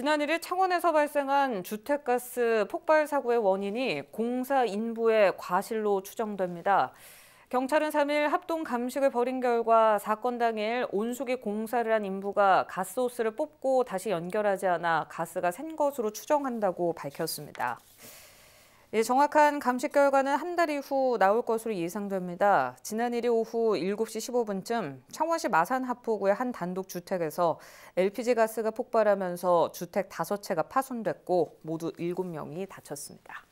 지난 1일 창원에서 발생한 주택가스 폭발 사고의 원인이 공사 인부의 과실로 추정됩니다. 경찰은 3일 합동 감식을 벌인 결과 사건 당일 온수기 공사를 한 인부가 가스호스를 뽑고 다시 연결하지 않아 가스가 샌 것으로 추정한다고 밝혔습니다. 예, 정확한 감식 결과는 한 달 이후 나올 것으로 예상됩니다. 지난 1일 오후 7시 15분쯤 창원시 마산 하포구의 한 단독주택에서 LPG 가스가 폭발하면서 주택 5채가 파손됐고 모두 7명이 다쳤습니다.